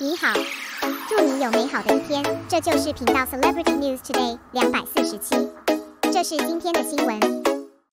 你好，祝你有美好的一天。这就是频道 Celebrity News Today 两百四十七，这是今天的新闻。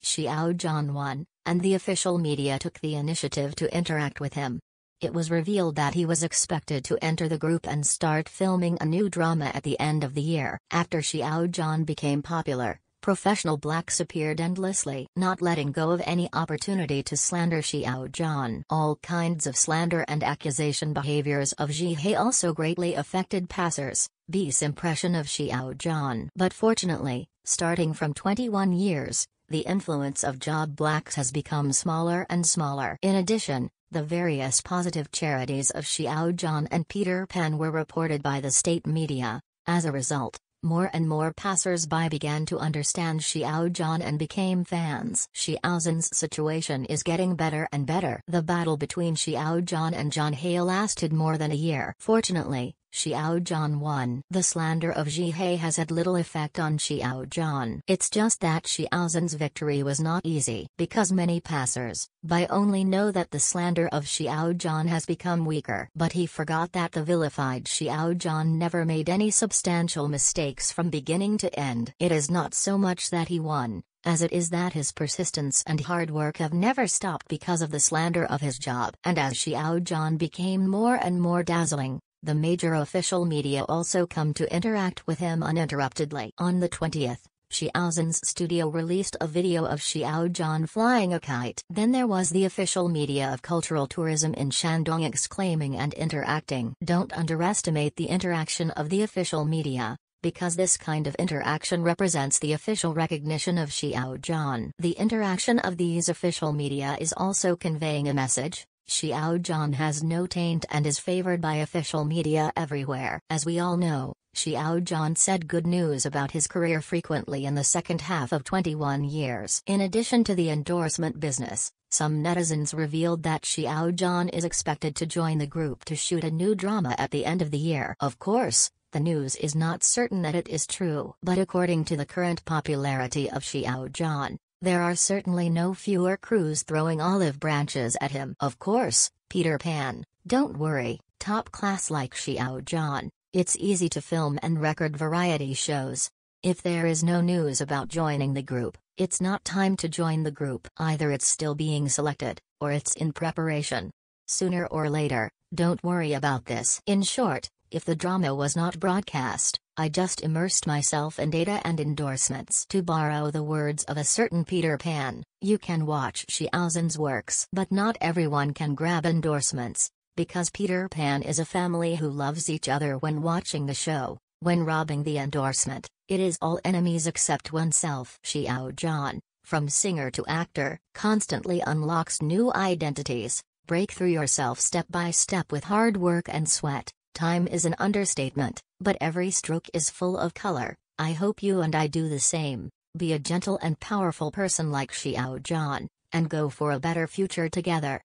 Xiao Zhongwan and the official media took the initiative to interact with him. It was revealed that he was expected to enter the group and start filming a new drama at the end of the year after Xiao Zhan became popular. Professional blacks appeared endlessly, not letting go of any opportunity to slander Xiao Zhan. All kinds of slander and accusation behaviors of Zhi He also greatly affected passers. B's impression of Xiao Zhan. But fortunately, starting from 21 years, the influence of job blacks has become smaller and smaller. In addition, the various positive charities of Xiao Zhan and Peter Pan were reported by the state media. As a result, more and more passers-by began to understand Xiao Zhan and became fans. Xiao Zhan's situation is getting better and better. The battle between Xiao Zhan and John Hale lasted more than a year. Fortunately, Xiao Zhan won. The slander of Zhi He has had little effect on Xiao Zhan. It's just that Xiao victory was not easy, because many passers by only know that the slander of Xiao Zhan has become weaker. But he forgot that the vilified Xiao Zhan never made any substantial mistakes from beginning to end. It is not so much that he won, as it is that his persistence and hard work have never stopped because of the slander of his job. And as Xiao Zhan became more and more dazzling, the major official media also come to interact with him uninterruptedly. On the 20th, Xiaozhen's studio released a video of Xiaojian flying a kite. Then there was the official media of cultural tourism in Shandong exclaiming and interacting. Don't underestimate the interaction of the official media, because this kind of interaction represents the official recognition of Xiaojian. The interaction of these official media is also conveying a message, Xiao Zhan has no taint and is favored by official media everywhere. As we all know, Xiao Zhan said good news about his career frequently in the second half of 21 years. In addition to the endorsement business, some netizens revealed that Xiao Zhan is expected to join the group to shoot a new drama at the end of the year. Of course, the news is not certain that it is true. But according to the current popularity of Xiao Zhan, there are certainly no fewer crews throwing olive branches at him. Of course, Peter Pan, don't worry, top class like Xiao John, it's easy to film and record variety shows. If there is no news about joining the group, it's not time to join the group. Either it's still being selected, or it's in preparation. Sooner or later, don't worry about this. In short, if the drama was not broadcast, I just immersed myself in data and endorsements. To borrow the words of a certain Peter Pan, you can watch Xiaozin's works, but not everyone can grab endorsements, because Peter Pan is a family who loves each other when watching the show. When robbing the endorsement, it is all enemies except oneself. Xiao from singer to actor, constantly unlocks new identities. Break through yourself step by step with hard work and sweat. Time is an understatement, but every stroke is full of color. I hope you and I do the same. Be a gentle and powerful person like Xiao John, and go for a better future together.